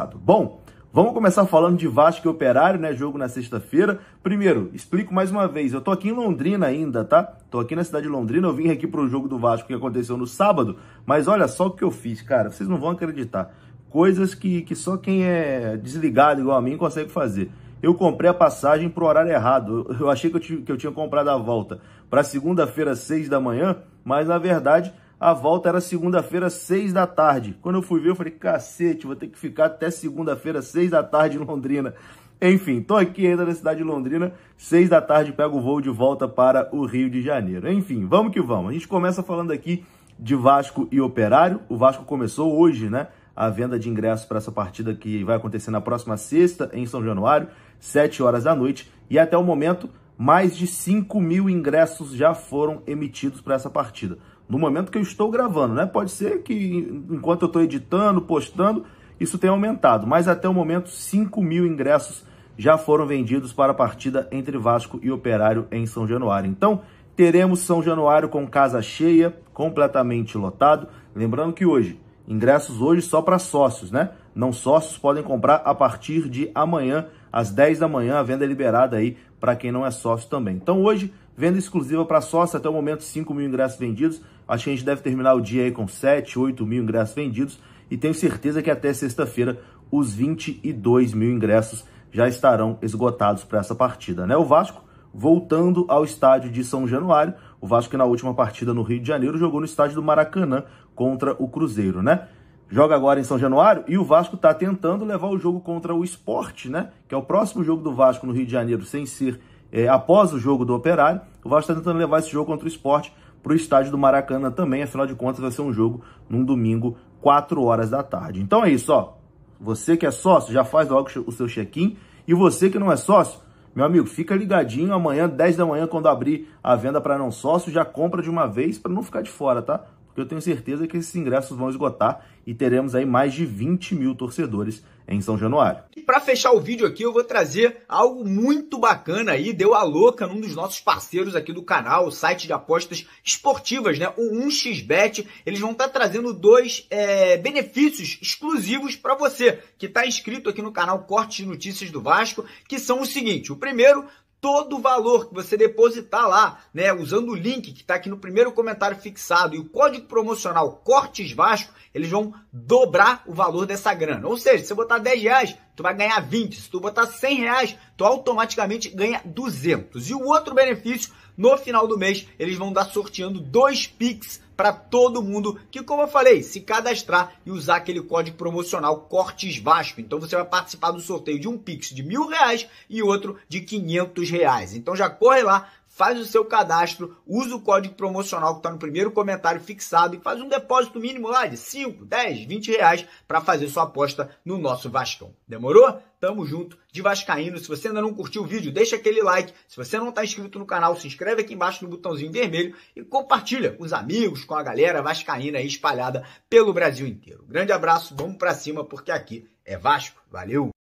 passado. Bom, vamos começar falando de Vasco e Operário, né? Jogo na sexta-feira. Primeiro, explico mais uma vez, eu tô aqui em Londrina ainda, tá? Tô aqui na cidade de Londrina, eu vim aqui pro jogo do Vasco que aconteceu no sábado, mas olha só o que eu fiz, cara, vocês não vão acreditar. Coisas que, que só quem é desligado igual a mim consegue fazer eu comprei a passagem para o horário errado. Eu achei que eu, que eu tinha comprado a volta para segunda-feira, seis da manhã, mas na verdade a volta era segunda-feira, seis da tarde. Quando eu fui ver, eu falei, cacete, vou ter que ficar até segunda-feira, seis da tarde em Londrina. Enfim, tô aqui ainda na cidade de Londrina, seis da tarde pego o voo de volta para o Rio de Janeiro. Enfim, vamos que vamos. A gente começa falando aqui de Vasco e Operário. O Vasco começou hoje, né? a venda de ingressos para essa partida que vai acontecer na próxima sexta, em São Januário, 7 horas da noite. E até o momento, mais de 5 mil ingressos já foram emitidos para essa partida no momento que eu estou gravando, né? Pode ser que enquanto eu estou editando, postando, isso tenha aumentado, mas até o momento 5 mil ingressos já foram vendidos para a partida entre Vasco e Operário em São Januário. Então, teremos São Januário com casa cheia, completamente lotado. Lembrando que hoje, ingressos hoje só para sócios, né? Não sócios podem comprar a partir de amanhã, às 10 da manhã, a venda é liberada aí para quem não é sócio também. Então, hoje, Venda exclusiva para sócio, até o momento 5 mil ingressos vendidos. Acho que a gente deve terminar o dia aí com 7, 8 mil ingressos vendidos. E tenho certeza que até sexta-feira os 22 mil ingressos já estarão esgotados para essa partida. Né? O Vasco voltando ao estádio de São Januário. O Vasco que na última partida no Rio de Janeiro jogou no estádio do Maracanã contra o Cruzeiro, né? Joga agora em São Januário e o Vasco está tentando levar o jogo contra o Esporte, né? Que é o próximo jogo do Vasco no Rio de Janeiro, sem ser é, após o jogo do Operário. O Vasco está tentando levar esse jogo contra o esporte para o estádio do Maracanã também. Afinal de contas, vai ser um jogo num domingo, 4 horas da tarde. Então é isso, ó. Você que é sócio, já faz logo o seu check-in. E você que não é sócio, meu amigo, fica ligadinho amanhã, 10 da manhã, quando abrir a venda para não sócio, já compra de uma vez para não ficar de fora, tá? porque eu tenho certeza que esses ingressos vão esgotar e teremos aí mais de 20 mil torcedores em São Januário. E para fechar o vídeo aqui, eu vou trazer algo muito bacana aí, deu a louca num dos nossos parceiros aqui do canal, o site de apostas esportivas, né? O 1xBet. Eles vão estar tá trazendo dois é, benefícios exclusivos para você que está inscrito aqui no canal Cortes de Notícias do Vasco, que são o seguinte: o primeiro, todo o valor que você depositar lá, né, usando o link que está aqui no primeiro comentário fixado e o código promocional Cortes Vasco, eles vão dobrar o valor dessa grana. Ou seja, se você botar 10 reais, tu vai ganhar 20. Se tu botar 100 reais, tu automaticamente ganha 200. E o outro benefício, no final do mês, eles vão dar sorteando dois Pix para todo mundo que, como eu falei, se cadastrar e usar aquele código promocional Cortes Vasco. Então você vai participar do sorteio de um Pix de mil reais e outro de 500 reais. Então já corre lá, faz o seu cadastro, usa o código promocional que está no primeiro comentário fixado e faz um depósito mínimo lá de 5, 10, 20 reais para fazer sua aposta no nosso Vascão. Demorou? Tamo junto de Vascaíno. Se você ainda não curtiu o vídeo, deixa aquele like. Se você não está inscrito no canal, se inscreve aqui embaixo no botãozinho vermelho e compartilha com os amigos, com a galera vascaína aí espalhada pelo Brasil inteiro. Grande abraço, vamos para cima porque aqui é Vasco. Valeu!